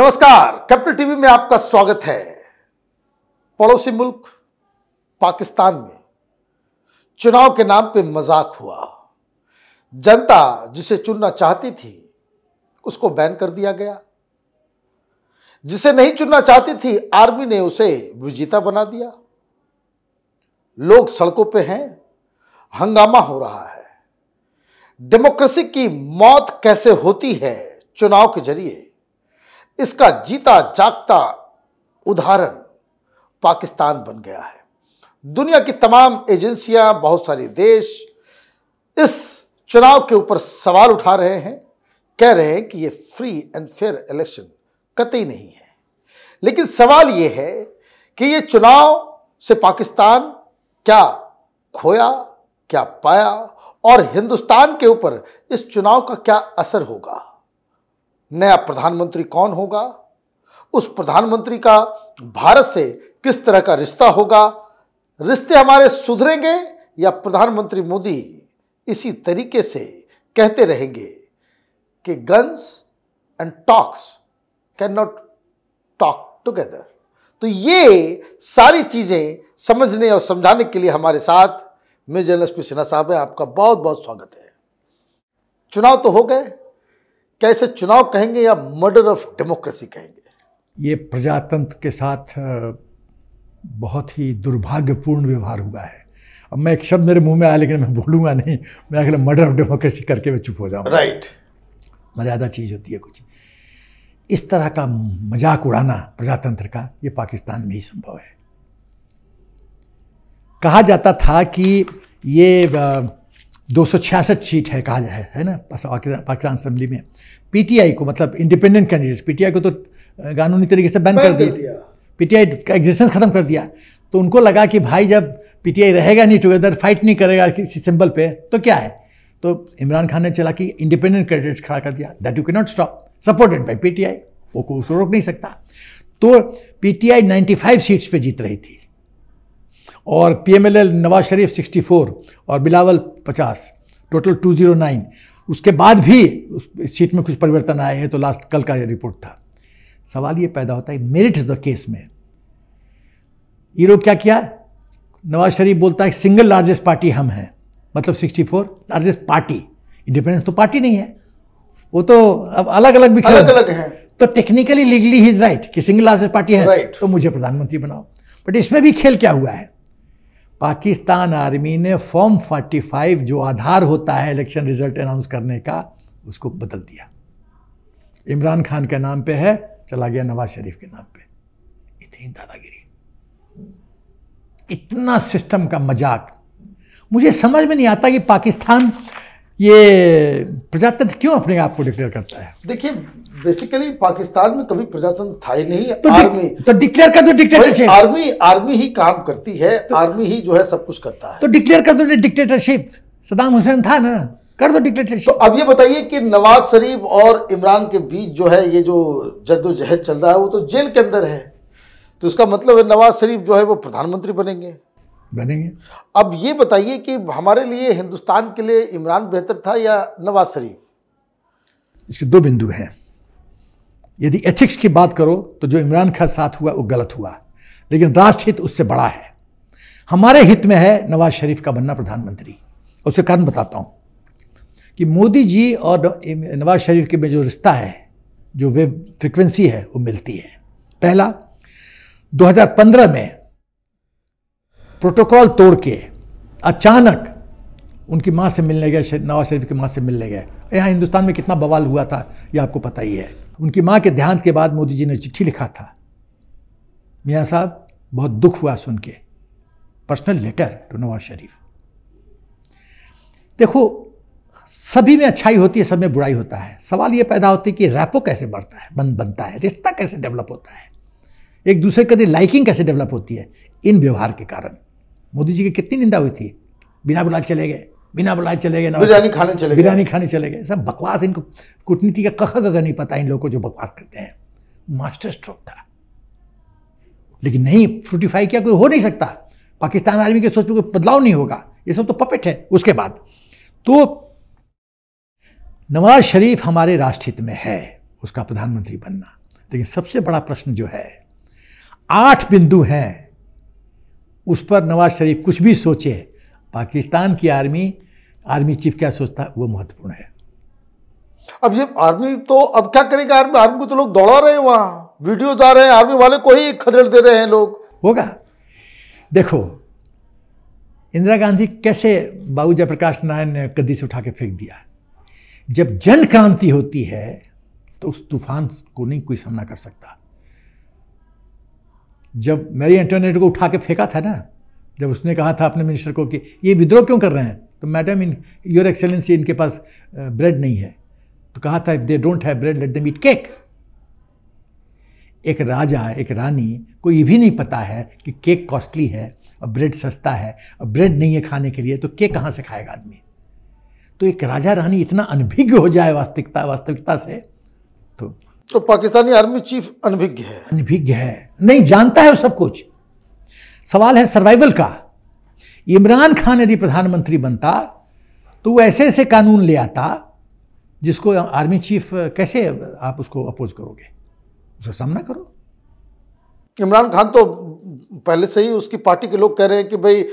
नमस्कार capital TV में आपका स्वागत है पड़ोसी मुल्क पाकिस्तान में चुनाव के नाम पे मजाक हुआ जनता जिसे चुनना चाहती थी उसको बैन कर दिया गया जिसे नहीं चुनना चाहती थी आर्मी ने उसे विजेता बना दिया लोग सड़कों पे हैं हंगामा हो रहा है डेमोक्रेसी की मौत कैसे होती है चुनाव के जरिए इसका जीता जागता उदाहरण पाकिस्तान बन गया है दुनिया की तमाम एजेंसियां बहुत सारे देश इस चुनाव के ऊपर सवाल उठा रहे हैं कह रहे हैं कि ये फ्री एंड फेयर इलेक्शन कतई नहीं है लेकिन सवाल ये है कि ये चुनाव से पाकिस्तान क्या खोया क्या पाया और हिंदुस्तान के ऊपर इस चुनाव का क्या असर होगा नया प्रधानमंत्री कौन होगा उस प्रधानमंत्री का भारत से किस तरह का रिश्ता होगा रिश्ते हमारे सुधरेंगे या प्रधानमंत्री मोदी इसी तरीके से कहते रहेंगे कि guns and talks can not talk together तो ये सारी चीज़ें समझने और समझाने के लिए हमारे साथ मेजर एस पी सिन्हा साहब हैं आपका बहुत बहुत स्वागत है चुनाव तो हो गए कैसे चुनाव कहेंगे या मर्डर ऑफ डेमोक्रेसी कहेंगे ये प्रजातंत्र के साथ बहुत ही दुर्भाग्यपूर्ण व्यवहार हुआ है अब मैं एक शब्द मेरे मुंह में आया लेकिन मैं भूलूंगा नहीं मैं अगले मर्डर ऑफ डेमोक्रेसी करके मैं चुप हो जाऊँ राइट मर्यादा चीज़ होती है कुछ इस तरह का मजाक उड़ाना प्रजातंत्र का ये पाकिस्तान में ही संभव है कहा जाता था कि ये दो सीट है कहा जाए है ना पाकिस्तान असम्बली में पीटीआई को मतलब इंडिपेंडेंट कैंडिडेट्स पीटीआई को तो कानूनी तरीके से बैन कर दिया पीटीआई का एग्जिस्टेंस खत्म कर दिया तो उनको लगा कि भाई जब पीटीआई रहेगा नहीं टुगेदर फाइट नहीं करेगा किसी सिंबल पे तो क्या है तो इमरान खान ने चला कि इंडिपेंडेंट कैंडिडेट खड़ा कर दिया that you can not stop supported by P T I वो को उसको रोक नहीं सकता तो P T I ninety five seats पर जीत रही थी और पीएमएलएल नवाज शरीफ 64 और बिलावल 50 टोटल 209 उसके बाद भी उस सीट में कुछ परिवर्तन आए हैं तो लास्ट कल का रिपोर्ट था सवाल ये पैदा होता है मेरिट इज द केस में ये लोग क्या किया नवाज शरीफ बोलता है सिंगल लार्जेस्ट पार्टी हम हैं मतलब 64 लार्जेस्ट पार्टी इंडिपेंडेंट तो पार्टी नहीं है वो तो अब अलग अलग भी अलग अलग है तो technically legally he is right कि सिंगल लार्जेस्ट पार्टी है right. तो मुझे प्रधानमंत्री बनाओ बट इसमें भी खेल क्या हुआ है पाकिस्तान आर्मी ने फॉर्म 45 जो आधार होता है इलेक्शन रिजल्ट अनाउंस करने का उसको बदल दिया इमरान खान के नाम पे है चला गया नवाज शरीफ के नाम पे इतनी दादागिरी इतना सिस्टम का मजाक मुझे समझ में नहीं आता कि पाकिस्तान ये प्रजातंत्र क्यों अपने आप को डिक्लेयर करता है देखिए बेसिकली पाकिस्तान में कभी प्रजातंत्र था ही नहीं तो आर्मी तो डिक्लेयर कर दो डिक्टेटरशिप आर्मी आर्मी ही काम करती है तो, आर्मी ही जो है सब कुछ करता है तो डिक्लेयर कर दो डिक्टेटरशिप सदाम हुसैन था ना कर दो डिक्टेटरशिप तो अब ये बताइए कि नवाज शरीफ और इमरान के बीच जो है ये जो जद्दोजहद चल रहा है वो तो जेल के अंदर है तो इसका मतलब है नवाज शरीफ जो है वो प्रधानमंत्री बनेंगे बनेंगे अब ये बताइए कि हमारे लिए हिंदुस्तान के लिए इमरान बेहतर था या नवाज शरीफ इसके दो बिंदु हैं यदि एथिक्स की बात करो तो जो इमरान खान साथ हुआ वो गलत हुआ लेकिन राष्ट्रहित उससे बड़ा है हमारे हित में है नवाज शरीफ का बनना प्रधानमंत्री उसके कारण बताता हूँ कि मोदी जी और नवाज शरीफ के में जो रिश्ता है जो वेब फ्रिक्वेंसी है वो मिलती है पहला 2015 में प्रोटोकॉल तोड़ के अचानक उनकी माँ से मिलने गए नवाज शरीफ की माँ से मिलने गए यहाँ हिंदुस्तान में कितना बवाल हुआ था ये आपको पता ही है उनकी माँ के ध्यान के बाद मोदी जी ने चिट्ठी लिखा था मियाँ साहब बहुत दुख हुआ सुन के personal letter to Nawaz Sharif देखो सभी में अच्छाई होती है सब में बुराई होता है सवाल ये पैदा होती है कि रैपो कैसे बढ़ता है बन बनता है रिश्ता कैसे डेवलप होता है एक दूसरे के लिए लाइकिंग कैसे डेवलप होती है इन व्यवहार के कारण मोदी जी की कितनी निंदा हुई थी बिना बुलाए चले गए बिना बुलाए चले गए बिरयानी खाने चले बिरयानी खाने चले गए सब बकवास इनको कूटनीति का कख अगर नहीं पता इन लोगों को जो बकवास करते हैं मास्टर स्ट्रोक था लेकिन नहीं फ्रूटिफाई किया कोई हो नहीं सकता पाकिस्तान आर्मी के सोच में कोई बदलाव नहीं होगा ये सब तो पपेट है उसके बाद तो नवाज शरीफ हमारे राष्ट्रहित में है उसका प्रधानमंत्री बनना लेकिन सबसे बड़ा प्रश्न जो है आठ बिंदु हैं उस पर नवाज शरीफ कुछ भी सोचे पाकिस्तान की आर्मी आर्मी चीफ क्या सोचता वो महत्वपूर्ण है अब ये आर्मी तो अब क्या करेगा आर्मी आर्मी को तो लोग दौड़ा रहे हैं वहाँ वीडियो जा रहे हैं आर्मी वाले को ही खदेड़ दे रहे हैं लोग होगा देखो इंदिरा गांधी कैसे बाबू जयप्रकाश नारायण ने गद्दी से उठा के फेंक दिया जब जन क्रांति होती है तो उस तूफान को नहीं कोई सामना कर सकता जब मैरी इंटरनेट को उठा के फेंका था ना जब उसने कहा था अपने मिनिस्टर को कि ये विद्रोह क्यों कर रहे हैं तो मैडम इन योर एक्सेलेंसी इनके पास ब्रेड नहीं है तो कहा था if they don't have bread let them eat cake एक राजा एक रानी को ये भी नहीं पता है कि केक कॉस्टली है और ब्रेड सस्ता है और ब्रेड नहीं है खाने के लिए तो केक कहाँ से खाएगा आदमी तो एक राजा रानी इतना अनभिज्ञ हो जाए वास्तविकता वास्तविकता से तो तो पाकिस्तानी आर्मी चीफ अनभिज्ञ है अनभिज्ञ है नहीं जानता है वो सब कुछ सवाल है सर्वाइवल का इमरान खान यदि प्रधानमंत्री बनता तो वो ऐसे ऐसे कानून ले आता जिसको आर्मी चीफ कैसे आप उसको अपोज करोगे उसका सामना करो इमरान खान तो पहले से ही उसकी पार्टी के लोग कह रहे हैं कि भाई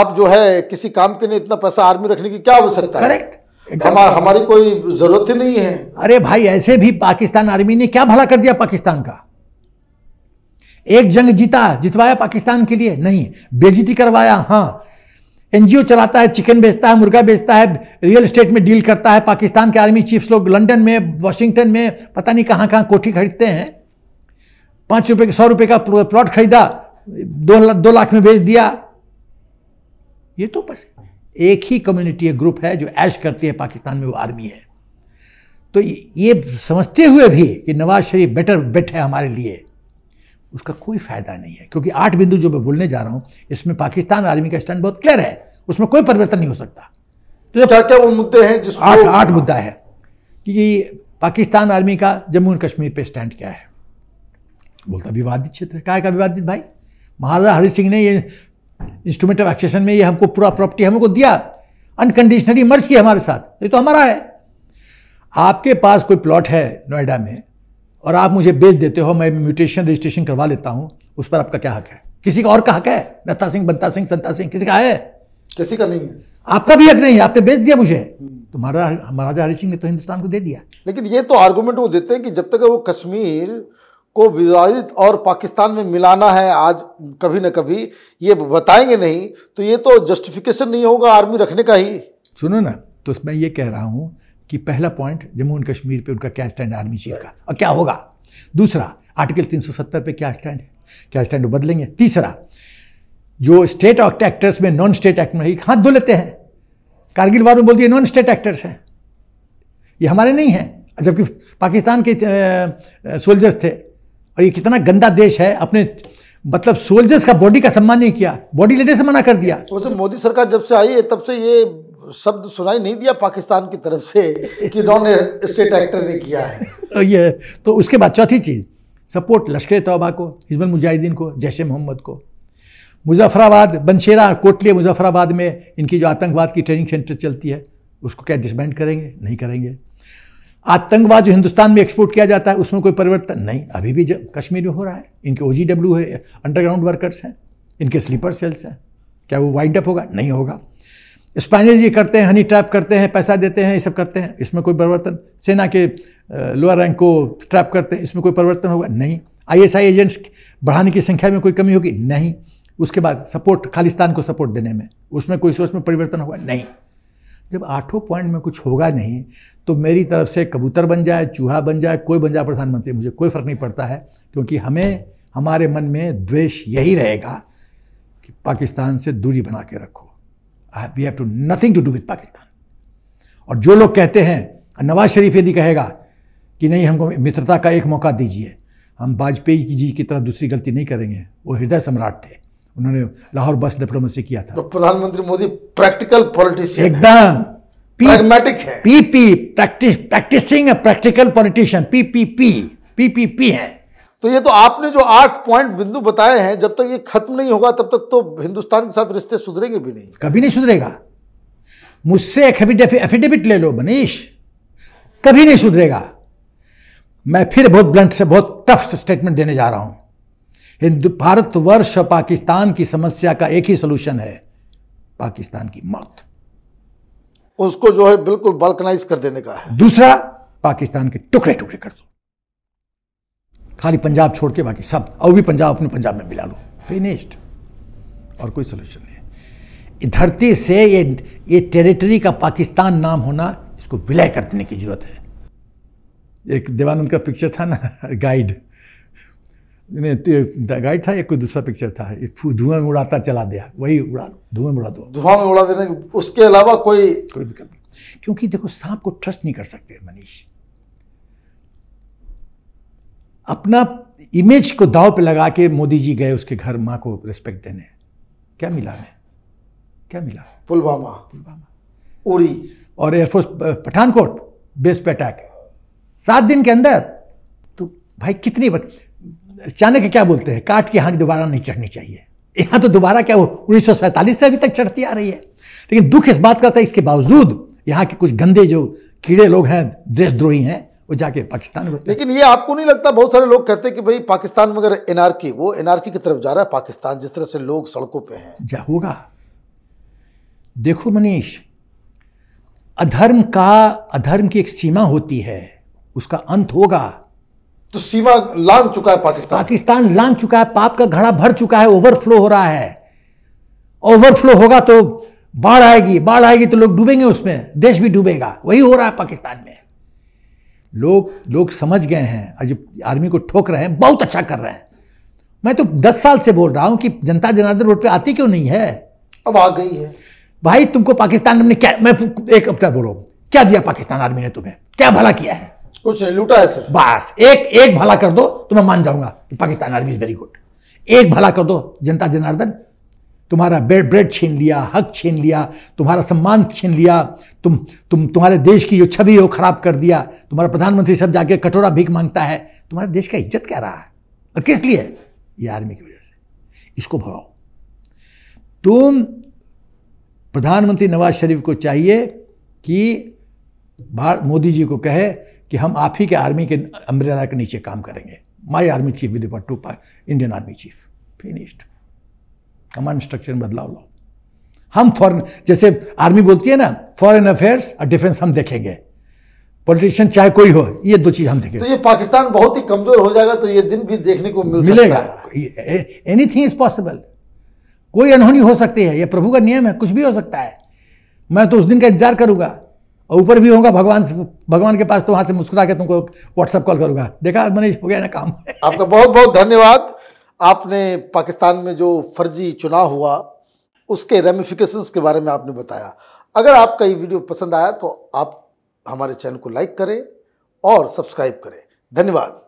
आप जो है किसी काम के लिए इतना पैसा आर्मी रखने की क्या हाँ, आवश्यकता है करेक्ट हमार, हमारी कोई जरूरत ही नहीं है अरे भाई ऐसे भी पाकिस्तान आर्मी ने क्या भला कर दिया पाकिस्तान का एक जंग जीता जितवाया पाकिस्तान के लिए नहीं बेजीती करवाया हाँ एनजीओ चलाता है चिकन बेचता है मुर्गा बेचता है रियल एस्टेट में डील करता है पाकिस्तान के आर्मी चीफ्स लोग लंदन में वाशिंगटन में पता नहीं कहाँ कहाँ कोठी खरीदते हैं पाँच रुपये सौ रुपये का प्लॉट खरीदा दो, दो लाख में बेच दिया ये तो बस एक ही कम्युनिटी एक ग्रुप है जो ऐश करती है पाकिस्तान में वो आर्मी है तो ये समझते हुए भी कि नवाज शरीफ बेटर बेट है हमारे लिए उसका कोई फ़ायदा नहीं है क्योंकि आठ बिंदु जो मैं बोलने जा रहा हूँ इसमें पाकिस्तान आर्मी का स्टैंड बहुत क्लियर है उसमें कोई परिवर्तन नहीं हो सकता तो क्या क्या वो मुद्दे हैं जिस आठ आठ मुद्दा है कि पाकिस्तान आर्मी का जम्मू एंड कश्मीर पे स्टैंड क्या है बोलता विवादित क्षेत्र क्या का विवादित भाई महाराजा हरि सिंह ने ये इंस्ट्रूमेंट ऑफ एक्सेशन में ये हमको पूरा प्रॉपर्टी हमको दिया अनकंडीशनली मर्ज किया हमारे साथ ये तो हमारा है आपके पास कोई प्लॉट है नोएडा में और आप मुझे बेच देते हो मैं म्यूटेशन रजिस्ट्रेशन करवा लेता हूँ उस पर आपका क्या हक है किसी का और का हक है दत्ता सिंह बंता सिंह संता सिंह किसी का है किसी का नहीं है आपका भी हक नहीं है आपने बेच दिया मुझे तो महाराजा हरि सिंह ने तो हिंदुस्तान को दे दिया लेकिन ये तो आर्गूमेंट वो देते हैं कि जब तक वो कश्मीर को विवादित और पाकिस्तान में मिलाना है आज कभी ना कभी ये बताएंगे नहीं तो ये तो जस्टिफिकेशन नहीं होगा आर्मी रखने का ही सुनो ना तो मैं ये कह रहा हूँ कि पहला पॉइंट जम्मू एंड कश्मीर पे उनका क्या स्टैंड आर्मी चीफ का और क्या होगा दूसरा आर्टिकल 370 पे क्या स्टैंड है क्या स्टैंड बदलेंगे तीसरा जो स्टेट एक्टर्स में नॉन स्टेट एक्ट में हाथ धो लेते हैं कारगिल वार में बोल दिए नॉन स्टेट एक्टर्स हैं ये हमारे नहीं हैं जबकि पाकिस्तान के सोल्जर्स थे और ये कितना गंदा देश है अपने मतलब सोल्जर्स का बॉडी का सम्मान नहीं किया बॉडी लेने से मना कर दिया तो वैसे मोदी सरकार जब से आई है तब से ये शब्द सुनाई नहीं दिया पाकिस्तान की तरफ से कि नॉन स्टेट एक्टर ने किया है तो ये तो उसके बाद चौथी चीज़ सपोर्ट लश्कर तोबा को हिजबुल मुजाहिदीन को जैश मोहम्मद को मुजफ्फराबाद बनशेरा कोटली मुजफ्फराबाद में इनकी जो आतंकवाद की ट्रेनिंग सेंटर चलती है उसको क्या डिसबैंड करेंगे नहीं करेंगे आतंकवाद जो हिंदुस्तान में एक्सपोर्ट किया जाता है उसमें कोई परिवर्तन नहीं अभी भी कश्मीर में हो रहा है इनके ओ है अंडरग्राउंड वर्कर्स हैं इनके स्लीपर सेल्स हैं क्या वो वाइंड अप होगा नहीं होगा स्पाइनल ये करते हैं हनी ट्रैप करते हैं पैसा देते हैं ये सब करते हैं इसमें कोई परिवर्तन सेना के लोअर रैंक को ट्रैप करते हैं इसमें कोई परिवर्तन होगा नहीं आईएसआई एजेंट्स बढ़ाने की संख्या में कोई कमी होगी नहीं उसके बाद सपोर्ट खालिस्तान को सपोर्ट देने में उसमें कोई सोच में परिवर्तन होगा नहीं जब आठों पॉइंट में कुछ होगा नहीं तो मेरी तरफ से कबूतर बन जाए चूहा बन जाए कोई बन जाए प्रधानमंत्री मुझे कोई फ़र्क नहीं पड़ता है क्योंकि हमें हमारे मन में द्वेष यही रहेगा कि पाकिस्तान से दूरी बना के रखो I we have to nothing to do with Pakistan और जो लोग कहते हैं नवाज शरीफ यदि कहेगा कि नहीं हमको मित्रता का एक मौका दीजिए हम वाजपेयी जी की तरह दूसरी गलती नहीं करेंगे वो हृदय सम्राट थे उन्होंने लाहौर बस डिप्लोमेसी किया था तो प्रधानमंत्री मोदी प्रैक्टिकल पॉलिटिशियन एकदम प्रैग्मेटिक है P P practice practising practical politician P P P P P P है तो ये तो आपने जो आठ पॉइंट बिंदु बताए हैं जब तक ये खत्म नहीं होगा तब तक तो हिंदुस्तान के साथ रिश्ते सुधरेंगे भी नहीं कभी नहीं सुधरेगा मुझसे एक एफिडेविट ले लो मनीष कभी नहीं सुधरेगा मैं फिर बहुत ब्लंट से बहुत टफ स्टेटमेंट देने जा रहा हूं हिंदू भारतवर्ष पाकिस्तान की समस्या का एक ही सलूशन है पाकिस्तान की मौत उसको जो है बिल्कुल बल्कनाइज कर देने का है दूसरा पाकिस्तान के टुकड़े टुकड़े कर दो खाली पंजाब छोड़ के बाकी सब और भी पंजाब अपने पंजाब में मिला लो फिनिश्ड और कोई सोल्यूशन नहीं धरती से ये ये टेरिटरी का पाकिस्तान नाम होना इसको विलय कर देने की जरूरत है एक देवानंद का पिक्चर था ना गाइड गाइड था या कोई दूसरा पिक्चर था धुआं में उड़ाता चला दिया वही उड़ा दो में उड़ा दो धुआं में उड़ा देने उसके अलावा कोई कोई दिक्कत नहीं क्योंकि देखो सांप को ट्रस्ट नहीं कर सकते मनीष अपना इमेज को दाव पे लगा के मोदी जी गए उसके घर माँ को रिस्पेक्ट देने क्या मिला है क्या मिला पुलवामा पुलवामा उड़ी और एयरफोर्स पठानकोट बेस पे अटैक सात दिन के अंदर तो भाई कितनी बार चाणक्य क्या बोलते हैं काट की हानि दोबारा नहीं चढ़नी चाहिए यहाँ तो दोबारा क्या उन्नीस से अभी तक चढ़ती आ रही है लेकिन दुख इस बात का था इसके बावजूद यहाँ के कुछ गंदे जो कीड़े लोग हैं देशद्रोही हैं वो जाके पाकिस्तान में लेकिन ये आपको नहीं लगता बहुत सारे लोग कहते हैं कि भाई पाकिस्तान में अगर एनआरकी वो एनआरकी की तरफ जा रहा है पाकिस्तान जिस तरह से लोग सड़कों पे हैं जा होगा देखो मनीष अधर्म का अधर्म की एक सीमा होती है उसका अंत होगा तो सीमा लांग चुका है पाकिस्तान पाकिस्तान लांग चुका है पाप का घड़ा भर चुका है ओवरफ्लो हो रहा है ओवरफ्लो होगा तो बाढ़ आएगी बाढ़ आएगी तो लोग डूबेंगे उसमें देश भी डूबेगा वही हो रहा है पाकिस्तान में लोग लोग समझ गए हैं आज आर्मी को ठोक रहे हैं बहुत अच्छा कर रहे हैं मैं तो दस साल से बोल रहा हूं कि जनता जनार्दन रोड पे आती क्यों नहीं है अब आ गई है भाई तुमको पाकिस्तान ने क्या मैं एक अपना बोलो क्या दिया पाकिस्तान आर्मी ने तुम्हें क्या भला किया है कुछ नहीं लूटा है सर बस एक एक भला कर दो तो मैं मान जाऊंगा कि Pakistan army is very good एक भला कर दो जनता जनार्दन तुम्हारा ब्रेड ब्रेड छीन लिया हक छीन लिया तुम्हारा सम्मान छीन लिया तुम तुम तुम्हारे देश की जो छवि है खराब कर दिया तुम्हारा प्रधानमंत्री सब जाके कटोरा भीख मांगता है तुम्हारे देश का इज्जत क्या रहा है और किस लिए ये आर्मी की वजह से इसको भगाओ तुम प्रधानमंत्री नवाज शरीफ को चाहिए कि मोदी जी को कहे कि हम आप ही के आर्मी के अम्ब्रेला के नीचे काम करेंगे my army chief with to पा Indian army chief finished command structure में बदलाव लाओ हम फॉरन जैसे आर्मी बोलती है ना फॉरेन अफेयर्स और डिफेंस हम देखेंगे पॉलिटिशियन चाहे कोई हो ये दो चीज हम देखेंगे तो ये पाकिस्तान बहुत ही कमजोर हो जाएगा तो ये दिन भी देखने को मिल मिलेगा थिंग इज पॉसिबल कोई अनहोनी हो सकती है ये प्रभु का नियम है कुछ भी हो सकता है मैं तो उस दिन का इंतजार करूंगा और ऊपर भी होगा भगवान भगवान के पास तो वहाँ से मुस्कुरा के तुमको व्हाट्सअप कॉल करूँगा देखा मनीष हो गया ना काम आपका बहुत बहुत धन्यवाद आपने पाकिस्तान में जो फर्जी चुनाव हुआ उसके रेमिफिकेशन के बारे में आपने बताया अगर आपका ये वीडियो पसंद आया तो आप हमारे चैनल को लाइक करें और सब्सक्राइब करें धन्यवाद